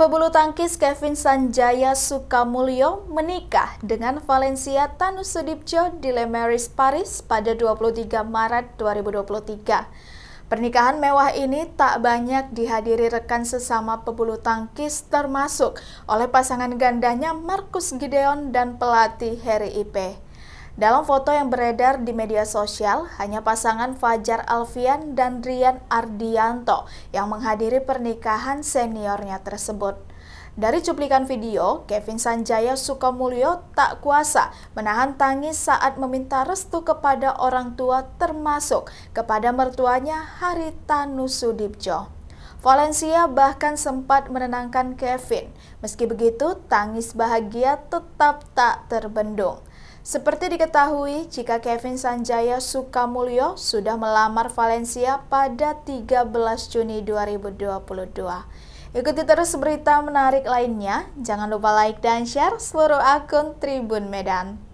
Pebulu tangkis Kevin Sanjaya Sukamulyo menikah dengan Valencia Tanu Tanusudipjo di Lemeris, Paris pada 23 Maret 2023. Pernikahan mewah ini tak banyak dihadiri rekan sesama pebulu tangkis termasuk oleh pasangan gandanya Markus Gideon dan pelatih Harry Ipe. Dalam foto yang beredar di media sosial, hanya pasangan Fajar Alfian dan Rian Ardianto yang menghadiri pernikahan seniornya tersebut. Dari cuplikan video, Kevin Sanjaya Sukamulyo tak kuasa menahan tangis saat meminta restu kepada orang tua termasuk kepada mertuanya Harita Nusudipjo. Valencia bahkan sempat menenangkan Kevin. Meski begitu, tangis bahagia tetap tak terbendung. Seperti diketahui, jika Kevin Sanjaya Sukamulyo sudah melamar Valencia pada 13 Juni 2022. Ikuti terus berita menarik lainnya. Jangan lupa like dan share seluruh akun Tribun Medan.